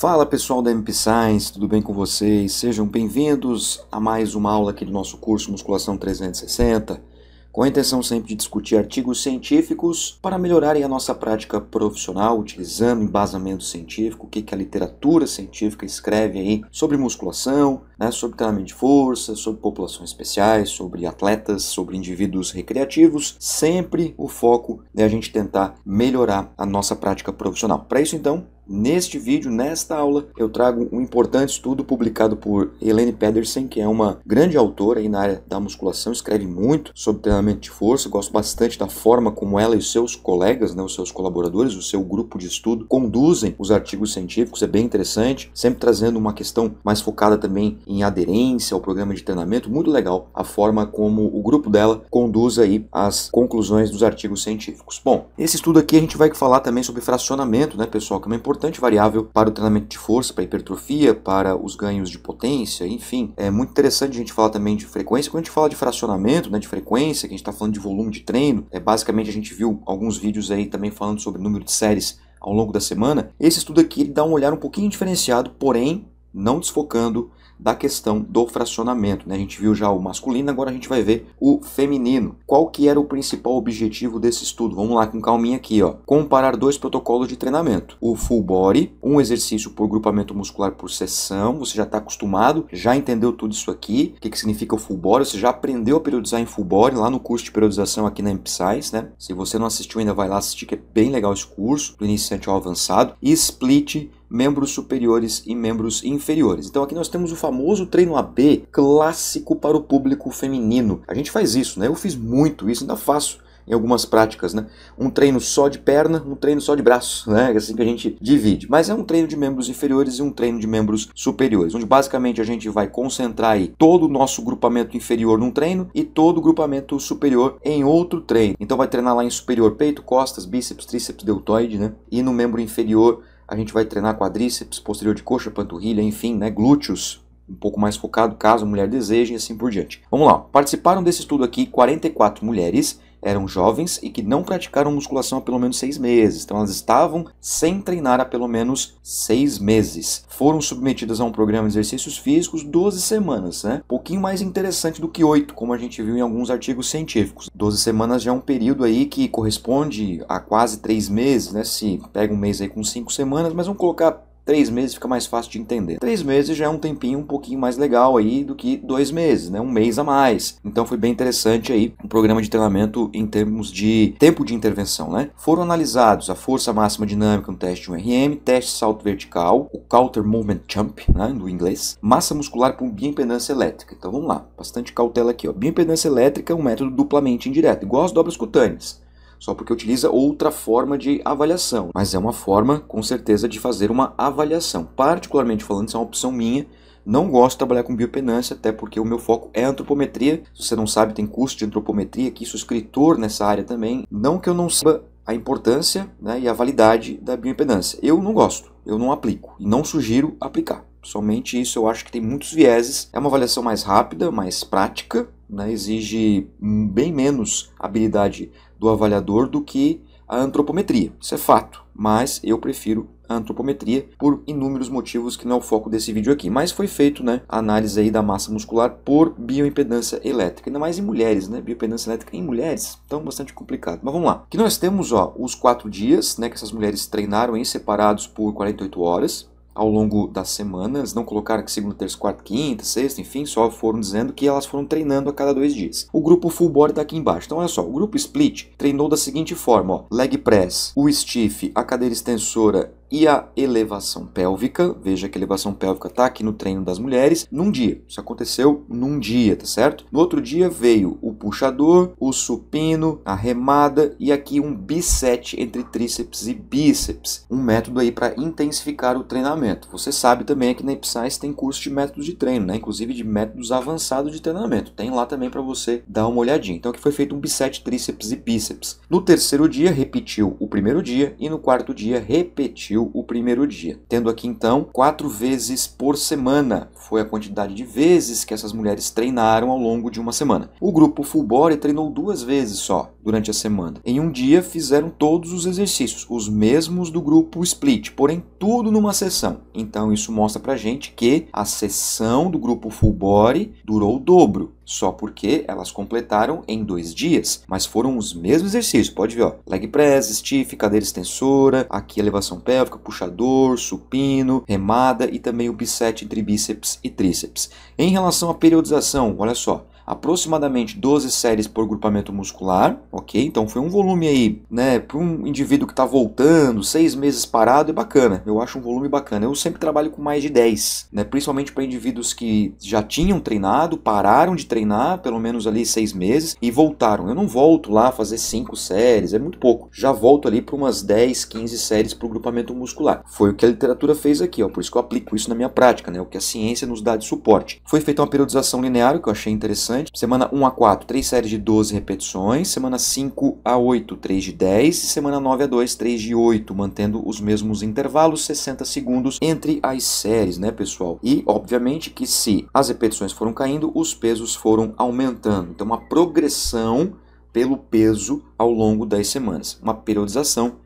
Fala pessoal da MP Science, tudo bem com vocês? Sejam bem-vindos a mais uma aula aqui do nosso curso Musculação 360, com a intenção sempre de discutir artigos científicos para melhorarem a nossa prática profissional, utilizando embasamento científico, o que, que a literatura científica escreve aí sobre musculação, né, sobre treinamento de força, sobre populações especiais, sobre atletas, sobre indivíduos recreativos, sempre o foco é a gente tentar melhorar a nossa prática profissional. Para isso, então, Neste vídeo, nesta aula, eu trago um importante estudo publicado por Helene Pedersen, que é uma grande autora aí na área da musculação, escreve muito sobre treinamento de força, gosto bastante da forma como ela e seus colegas, né, os seus colaboradores, o seu grupo de estudo, conduzem os artigos científicos, é bem interessante, sempre trazendo uma questão mais focada também em aderência ao programa de treinamento, muito legal a forma como o grupo dela conduz aí as conclusões dos artigos científicos. Bom, esse estudo aqui a gente vai falar também sobre fracionamento, né, pessoal, que é uma importância importante variável para o treinamento de força, para a hipertrofia, para os ganhos de potência, enfim. É muito interessante a gente falar também de frequência. Quando a gente fala de fracionamento, né, de frequência, que a gente está falando de volume de treino, é basicamente a gente viu alguns vídeos aí também falando sobre número de séries ao longo da semana. Esse estudo aqui ele dá um olhar um pouquinho diferenciado, porém não desfocando da questão do fracionamento. Né? A gente viu já o masculino, agora a gente vai ver o feminino. Qual que era o principal objetivo desse estudo? Vamos lá com calminha aqui. Ó. Comparar dois protocolos de treinamento. O full body, um exercício por grupamento muscular por sessão. Você já está acostumado, já entendeu tudo isso aqui. O que, que significa o full body? Você já aprendeu a periodizar em full body lá no curso de periodização aqui na MPSize, Né? Se você não assistiu ainda, vai lá assistir que é bem legal esse curso, do iniciante ao avançado. E split membros superiores e membros inferiores. Então aqui nós temos o famoso treino AB clássico para o público feminino. A gente faz isso, né? Eu fiz muito isso, ainda faço em algumas práticas, né? Um treino só de perna, um treino só de braço, né? É assim que a gente divide. Mas é um treino de membros inferiores e um treino de membros superiores, onde basicamente a gente vai concentrar aí todo o nosso grupamento inferior num treino e todo o grupamento superior em outro treino. Então vai treinar lá em superior peito, costas, bíceps, tríceps, deltoide, né? E no membro inferior a gente vai treinar quadríceps, posterior de coxa, panturrilha, enfim, né, glúteos, um pouco mais focado caso a mulher deseje e assim por diante. Vamos lá, participaram desse estudo aqui 44 mulheres eram jovens e que não praticaram musculação há pelo menos seis meses. Então elas estavam sem treinar há pelo menos seis meses. Foram submetidas a um programa de exercícios físicos 12 semanas, né? Um pouquinho mais interessante do que oito, como a gente viu em alguns artigos científicos. 12 semanas já é um período aí que corresponde a quase três meses, né? Se pega um mês aí com cinco semanas, mas vamos colocar Três meses fica mais fácil de entender. Três meses já é um tempinho um pouquinho mais legal aí do que dois meses, né? Um mês a mais. Então foi bem interessante aí o um programa de treinamento em termos de tempo de intervenção, né? Foram analisados a força máxima dinâmica no teste 1RM, teste salto vertical, o counter movement jump, né, do inglês, massa muscular por bioimpedância elétrica. Então vamos lá, bastante cautela aqui, ó. Bioimpedância elétrica é um método duplamente indireto, igual às dobras cutâneas só porque utiliza outra forma de avaliação. Mas é uma forma, com certeza, de fazer uma avaliação. Particularmente falando, isso é uma opção minha. Não gosto de trabalhar com biopenância, até porque o meu foco é antropometria. Se você não sabe, tem curso de antropometria, que sou escritor nessa área também. Não que eu não saiba a importância né, e a validade da bioimpedância. Eu não gosto, eu não aplico e não sugiro aplicar. Somente isso eu acho que tem muitos vieses. É uma avaliação mais rápida, mais prática, né, exige bem menos habilidade do avaliador do que a antropometria. Isso é fato, mas eu prefiro a antropometria por inúmeros motivos que não é o foco desse vídeo aqui. Mas foi feito né, a análise aí da massa muscular por bioimpedância elétrica, ainda mais em mulheres, né? Bioimpedância elétrica em mulheres, então bastante complicado. Mas vamos lá. Que nós temos ó, os quatro dias né, que essas mulheres treinaram em separados por 48 horas ao longo das semanas, não colocaram que segunda, terça, quarta, quinta, sexta, enfim, só foram dizendo que elas foram treinando a cada dois dias. O grupo full body tá aqui embaixo. Então, olha só, o grupo split treinou da seguinte forma, ó, leg press, o stiff, a cadeira extensora e a elevação pélvica. Veja que a elevação pélvica está aqui no treino das mulheres num dia. Isso aconteceu num dia, tá certo? No outro dia veio o puxador, o supino, a remada e aqui um bisete entre tríceps e bíceps. Um método aí para intensificar o treinamento. Você sabe também que na Ipsize tem curso de métodos de treino, né? Inclusive de métodos avançados de treinamento. Tem lá também para você dar uma olhadinha. Então aqui foi feito um bisete, tríceps e bíceps. No terceiro dia repetiu o primeiro dia e no quarto dia repetiu o primeiro dia. Tendo aqui então quatro vezes por semana foi a quantidade de vezes que essas mulheres treinaram ao longo de uma semana. O grupo full body treinou duas vezes só, durante a semana. Em um dia fizeram todos os exercícios, os mesmos do grupo split, porém tudo numa sessão. Então isso mostra pra gente que a sessão do grupo full body durou o dobro, só porque elas completaram em dois dias, mas foram os mesmos exercícios. Pode ver, ó, leg press, stiff, cadeira extensora, aqui elevação pélvica, puxador, supino, remada e também o bicep entre bíceps e tríceps. Em relação à periodização, olha só, aproximadamente 12 séries por grupamento muscular, ok? Então foi um volume aí, né, para um indivíduo que está voltando, seis meses parado, é bacana. Eu acho um volume bacana. Eu sempre trabalho com mais de 10, né, principalmente para indivíduos que já tinham treinado, pararam de treinar, pelo menos ali seis meses, e voltaram. Eu não volto lá fazer cinco séries, é muito pouco. Já volto ali para umas 10, 15 séries para o grupamento muscular. Foi o que a literatura fez aqui, ó, por isso que eu aplico isso na minha prática, né, o que a ciência nos dá de suporte. Foi feita uma periodização linear, que eu achei interessante, interessante. Semana 1 a 4, 3 séries de 12 repetições. Semana 5 a 8, 3 de 10. E semana 9 a 2, 3 de 8, mantendo os mesmos intervalos, 60 segundos entre as séries, né, pessoal? E, obviamente, que se as repetições foram caindo, os pesos foram aumentando. Então, uma progressão pelo peso ao longo das semanas. Uma periodização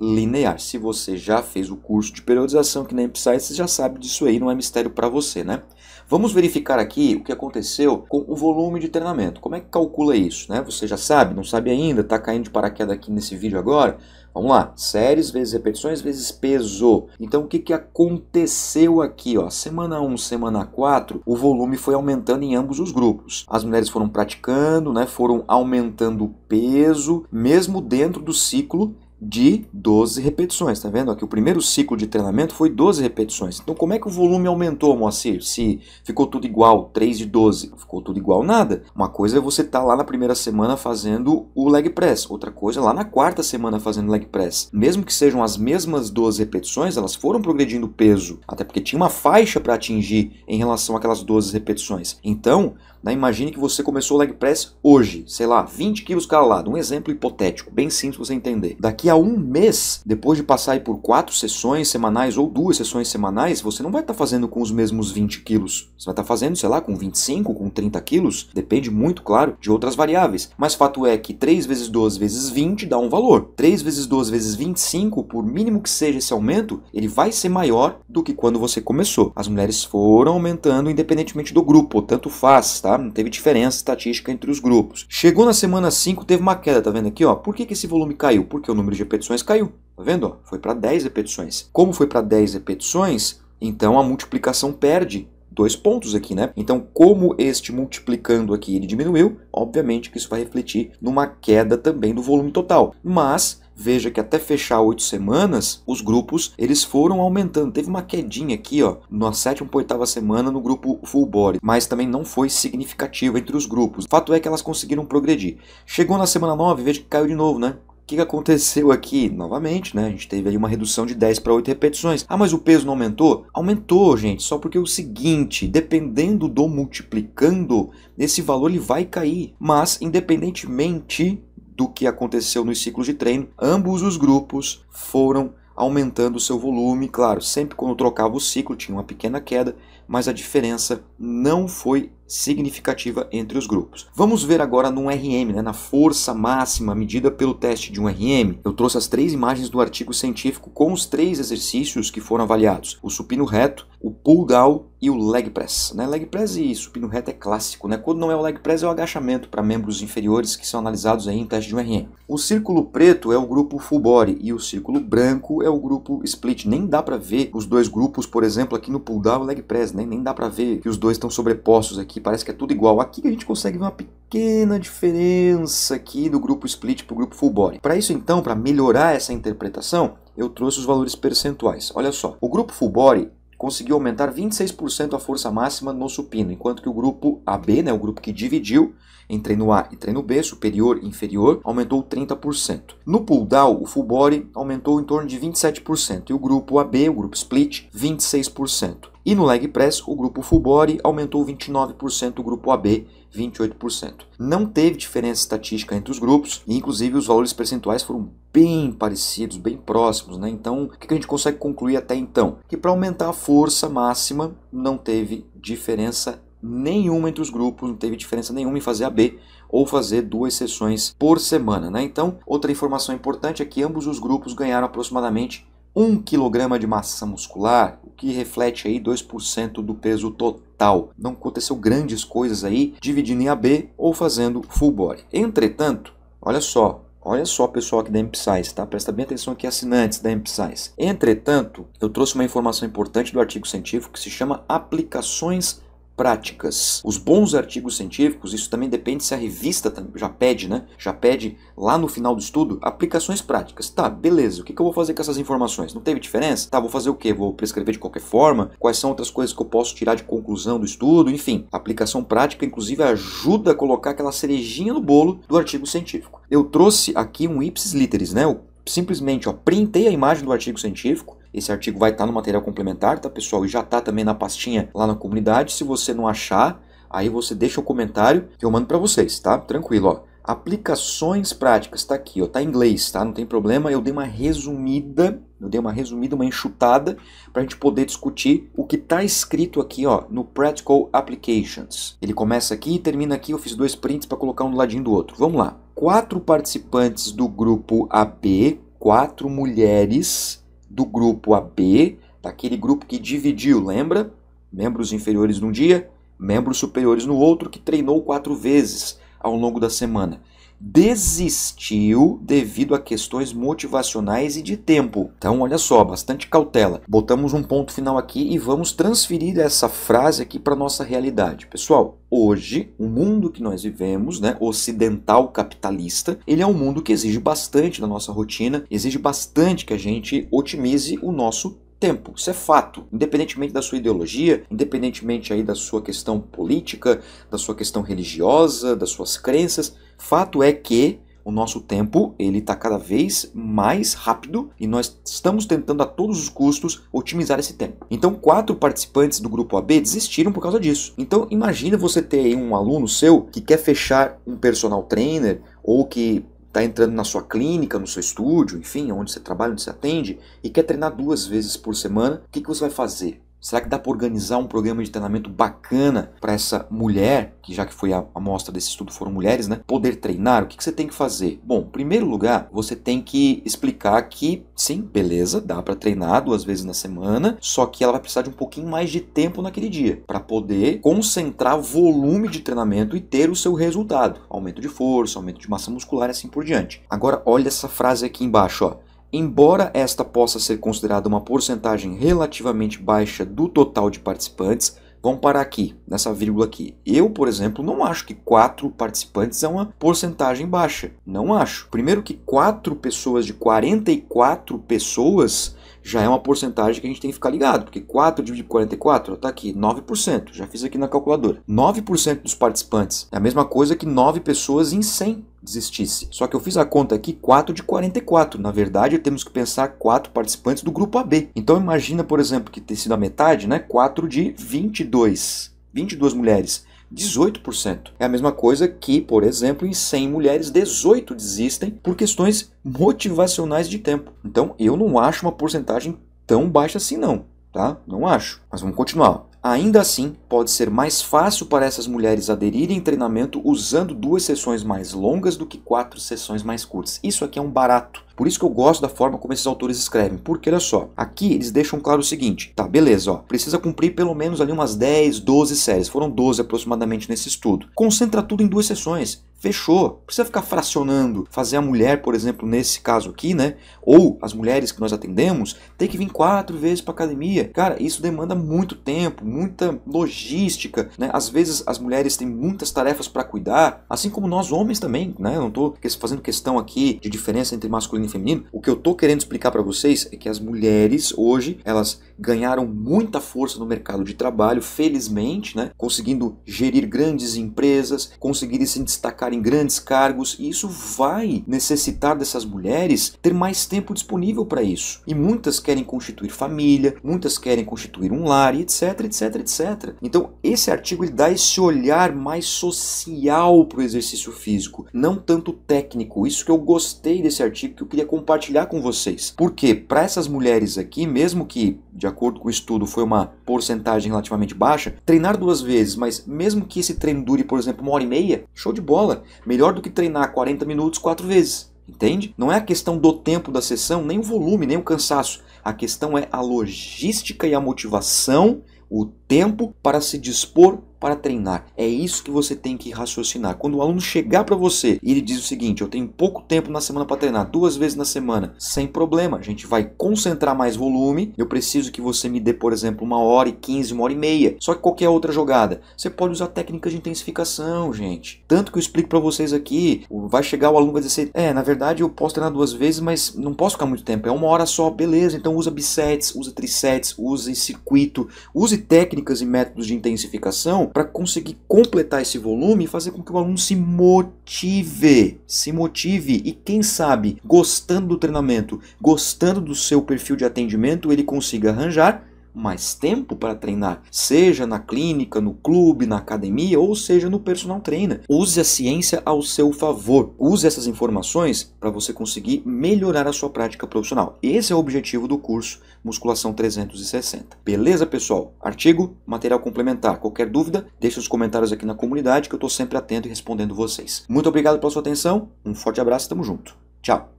linear. Se você já fez o curso de periodização que nem Psy, você já sabe disso aí, não é mistério para você, né? Vamos verificar aqui o que aconteceu com o volume de treinamento. Como é que calcula isso? Né? Você já sabe? Não sabe ainda? Está caindo de paraquedas aqui nesse vídeo agora? Vamos lá, séries vezes repetições vezes peso. Então o que, que aconteceu aqui? Ó? Semana 1, semana 4, o volume foi aumentando em ambos os grupos. As mulheres foram praticando, né, foram aumentando o peso, mesmo dentro do ciclo de 12 repetições, tá vendo? Aqui o primeiro ciclo de treinamento foi 12 repetições. Então como é que o volume aumentou, Moacir? Se ficou tudo igual, 3 de 12, ficou tudo igual nada. Uma coisa é você estar tá lá na primeira semana fazendo o leg press, outra coisa é lá na quarta semana fazendo leg press. Mesmo que sejam as mesmas 12 repetições, elas foram progredindo peso, até porque tinha uma faixa para atingir em relação àquelas 12 repetições. Então, né? Imagine que você começou o leg press hoje, sei lá, 20 quilos cada lado, um exemplo hipotético, bem simples você entender. Daqui a um mês, depois de passar por quatro sessões semanais ou duas sessões semanais, você não vai estar tá fazendo com os mesmos 20 quilos. Você vai estar tá fazendo, sei lá, com 25, com 30 quilos, depende muito, claro, de outras variáveis. Mas fato é que 3 vezes 12 vezes 20 dá um valor. 3 vezes 12 vezes 25, por mínimo que seja esse aumento, ele vai ser maior do que quando você começou. As mulheres foram aumentando independentemente do grupo, tanto faz, tá? Não teve diferença estatística entre os grupos. Chegou na semana 5, teve uma queda, tá vendo aqui, ó? Por que, que esse volume caiu? Porque o número de repetições caiu, tá vendo? Foi para 10 repetições. Como foi para 10 repetições, então a multiplicação perde dois pontos aqui, né? Então, como este multiplicando aqui ele diminuiu, obviamente que isso vai refletir numa queda também do volume total. Mas veja que até fechar oito semanas, os grupos eles foram aumentando. Teve uma quedinha aqui, ó, na sétima ou oitava semana no grupo full body, mas também não foi significativo entre os grupos. Fato é que elas conseguiram progredir. Chegou na semana 9, veja que caiu de novo, né? O que aconteceu aqui? Novamente, né? A gente teve ali uma redução de 10 para 8 repetições. Ah, mas o peso não aumentou? Aumentou, gente. Só porque é o seguinte, dependendo do multiplicando, esse valor ele vai cair. Mas, independentemente do que aconteceu nos ciclos de treino, ambos os grupos foram aumentando o seu volume. Claro, sempre quando trocava o ciclo tinha uma pequena queda, mas a diferença não foi significativa entre os grupos. Vamos ver agora no RM, né, na força máxima medida pelo teste de um RM. Eu trouxe as três imagens do artigo científico com os três exercícios que foram avaliados: o supino reto, o pull down e o leg press. Né? Leg press e supino reto é clássico, né? Quando não é o leg press é o agachamento para membros inferiores que são analisados aí em teste de um RM. O círculo preto é o grupo full body e o círculo branco é o grupo split. Nem dá para ver os dois grupos, por exemplo, aqui no pull down e leg press, né? nem dá para ver que os dois estão sobrepostos aqui que parece que é tudo igual. Aqui a gente consegue ver uma pequena diferença aqui do grupo split para o grupo full body. Para isso então, para melhorar essa interpretação, eu trouxe os valores percentuais. Olha só, o grupo full body conseguiu aumentar 26% a força máxima no supino, enquanto que o grupo AB, né, o grupo que dividiu, em treino A e treino B, superior e inferior, aumentou 30%. No pull down, o full body aumentou em torno de 27% e o grupo AB, o grupo split, 26%. E no leg press, o grupo full body aumentou 29%, o grupo AB 28%. Não teve diferença estatística entre os grupos, e inclusive os valores percentuais foram bem parecidos, bem próximos, né? Então, o que a gente consegue concluir até então? Que para aumentar a força máxima não teve diferença nenhuma entre os grupos, não teve diferença nenhuma em fazer a B ou fazer duas sessões por semana. Né? Então, outra informação importante é que ambos os grupos ganharam aproximadamente 1 kg de massa muscular, o que reflete aí 2% do peso total. Não aconteceu grandes coisas aí dividindo em AB ou fazendo full body. Entretanto, olha só, Olha só, pessoal aqui da MPSize, tá? Presta bem atenção aqui, assinantes da MPSize. Entretanto, eu trouxe uma informação importante do artigo científico que se chama Aplicações práticas. Os bons artigos científicos, isso também depende se a revista já pede, né? Já pede lá no final do estudo aplicações práticas. Tá, beleza, o que, eu vou fazer com essas informações? Não teve diferença? Tá, vou fazer o quê? Vou prescrever de qualquer forma? Quais são outras coisas que eu posso tirar de conclusão do estudo? Enfim, aplicação prática, inclusive, ajuda a colocar aquela cerejinha no bolo do artigo científico. Eu trouxe aqui um ipsis literis, né? O simplesmente ó, printei a imagem do artigo científico. Esse artigo vai estar tá no material complementar, tá, pessoal? E já está também na pastinha lá na comunidade. Se você não achar, aí você deixa o comentário que eu mando para vocês, tá? Tranquilo, ó. Aplicações práticas, está aqui, ó, tá em inglês, tá? Não tem problema, eu dei uma resumida, eu dei uma resumida, uma enxutada para a gente poder discutir o que está escrito aqui, ó, no Practical Applications. Ele começa aqui e termina aqui, eu fiz dois prints para colocar um do ladinho do outro. Vamos lá quatro participantes do grupo AB, quatro mulheres do grupo AB, daquele grupo que dividiu, lembra? Membros inferiores num dia, membros superiores no outro, que treinou quatro vezes ao longo da semana desistiu devido a questões motivacionais e de tempo. Então, olha só, bastante cautela. Botamos um ponto final aqui e vamos transferir essa frase aqui para nossa realidade. Pessoal, hoje, o mundo que nós vivemos, né, ocidental capitalista, ele é um mundo que exige bastante da nossa rotina, exige bastante que a gente otimize o nosso tempo. Isso é fato. Independentemente da sua ideologia, independentemente aí da sua questão política, da sua questão religiosa, das suas crenças, fato é que o nosso tempo ele está cada vez mais rápido e nós estamos tentando a todos os custos otimizar esse tempo. Então, quatro participantes do grupo AB desistiram por causa disso. Então, imagina você ter um aluno seu que quer fechar um personal trainer ou que está entrando na sua clínica, no seu estúdio, enfim, onde você trabalha, onde você atende, e quer treinar duas vezes por semana, o que, que você vai fazer? Será que dá para organizar um programa de treinamento bacana para essa mulher, que já que foi a amostra desse estudo foram mulheres, né? Poder treinar? O que, que, você tem que fazer? Bom, em primeiro lugar, você tem que explicar que, sim, beleza, dá para treinar duas vezes na semana, só que ela vai precisar de um pouquinho mais de tempo naquele dia para poder concentrar volume de treinamento e ter o seu resultado. Aumento de força, aumento de massa muscular e assim por diante. Agora, olha essa frase aqui embaixo, ó. Embora esta possa ser considerada uma porcentagem relativamente baixa do total de participantes, vamos parar aqui, nessa vírgula aqui. Eu, por exemplo, não acho que 4 participantes é uma porcentagem baixa. Não acho. Primeiro que 4 pessoas de 44 pessoas já é uma porcentagem que a gente tem que ficar ligado, porque 4 dividido por 44 está aqui, 9%. Já fiz aqui na calculadora. 9% dos participantes é a mesma coisa que 9 pessoas em 100 desistisse. Só que eu fiz a conta aqui 4 de 44. Na verdade, temos que pensar 4 participantes do grupo AB. Então imagina, por exemplo, que ter sido a metade, né? 4 de 22. 22 mulheres 18%. É a mesma coisa que, por exemplo, em 100 mulheres, 18 desistem por questões motivacionais de tempo. Então, eu não acho uma porcentagem tão baixa assim não, tá? Não acho. Mas vamos continuar. Ainda assim, pode ser mais fácil para essas mulheres aderirem em treinamento usando duas sessões mais longas do que quatro sessões mais curtas. Isso aqui é um barato. Por isso que eu gosto da forma como esses autores escrevem, porque olha só, aqui eles deixam claro o seguinte, tá, beleza, ó, precisa cumprir pelo menos ali umas 10, 12 séries, foram 12 aproximadamente nesse estudo. Concentra tudo em duas sessões, fechou. Precisa ficar fracionando, fazer a mulher, por exemplo, nesse caso aqui, né? Ou as mulheres que nós atendemos, tem que vir quatro vezes para academia. Cara, isso demanda muito tempo, muita logística, né? Às vezes as mulheres têm muitas tarefas para cuidar, assim como nós homens também, né? Eu não tô fazendo questão aqui de diferença entre masculino e feminino. O que eu tô querendo explicar para vocês é que as mulheres hoje, elas ganharam muita força no mercado de trabalho, felizmente, né? Conseguindo gerir grandes empresas, conseguirem se destacar em grandes cargos e isso vai necessitar dessas mulheres ter mais tempo disponível para isso. E muitas querem constituir família, muitas querem constituir um lar, etc, etc, etc. Então, esse artigo ele dá esse olhar mais social para o exercício físico, não tanto técnico. Isso que eu gostei desse artigo que eu queria compartilhar com vocês. Porque para essas mulheres aqui, mesmo que de acordo com o estudo foi uma porcentagem relativamente baixa, treinar duas vezes, mas mesmo que esse treino dure, por exemplo, uma hora e meia, show de bola. Melhor do que treinar 40 minutos quatro vezes. Entende? Não é a questão do tempo da sessão, nem o volume, nem o cansaço. A questão é a logística e a motivação, o tempo para se dispor para treinar. É isso que você tem que raciocinar. Quando o aluno chegar para você e ele diz o seguinte: eu tenho pouco tempo na semana para treinar, duas vezes na semana, sem problema, a gente vai concentrar mais volume. Eu preciso que você me dê, por exemplo, uma hora e quinze, uma hora e meia. Só que qualquer outra jogada, você pode usar técnicas de intensificação, gente. Tanto que eu explico para vocês aqui, vai chegar o aluno e vai dizer: assim, é, na verdade eu posso treinar duas vezes, mas não posso ficar muito tempo. É uma hora só, beleza? Então usa bisets, usa trisets, use circuito, use técnicas e métodos de intensificação para conseguir completar esse volume e fazer com que o aluno se motive, se motive e quem sabe, gostando do treinamento, gostando do seu perfil de atendimento, ele consiga arranjar mais tempo para treinar, seja na clínica, no clube, na academia ou seja no personal trainer. Use a ciência ao seu favor. Use essas informações para você conseguir melhorar a sua prática profissional. Esse é o objetivo do curso Musculação 360. Beleza, pessoal? Artigo, material complementar. Qualquer dúvida, deixe os comentários aqui na comunidade que eu estou sempre atento e respondendo vocês. Muito obrigado pela sua atenção, um forte abraço e tamo junto. Tchau!